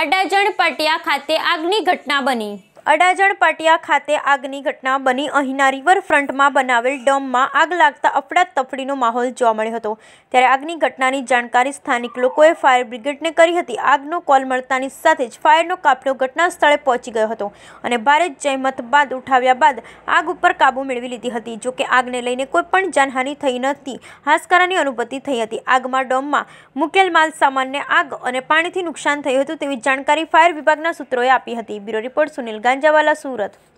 અડાજણ પટિયા ખાતે આગની ઘટના બની અડાજણ પાટિયા ખાતે આગની ઘટના બની અહિના રિવર ફ્રન્ટમાં બનાવેલ ડોમમાં આગ લાગતા અપડત તફડીનો માહોલ જોવા મળ્યો હતો ત્યારે આગની ઘટનાની જાણકારી સ્થાનિક લોકોએ ફાયર બ્રિગેડને કરી હતી આગનો કોલ મળતાની સાથે જ ફાયરનો કાફલો ઘટના સ્થળે પહોંચી ગયો હતો અને ભારે જહેમત બાદ ઉઠાવ્યા બાદ આગ ઉપર કાબુ મેળવી લેટી હતી જોકે આગને લઈને કોઈ પણ જાનહાનિ થઈ ન હતી ખાસ કરીને અનુપતિ થઈ હતી આગમાં ડોમમાં મુકેલ માલસામાનને આગ અને પાણીથી નુકસાન થયું હતું તેવી જાણકારી ફાયર વિભાગના સૂત્રોએ આપી હતી બ્યુરો રિપોર્ટ સુનિલ गंजा वाला सूरत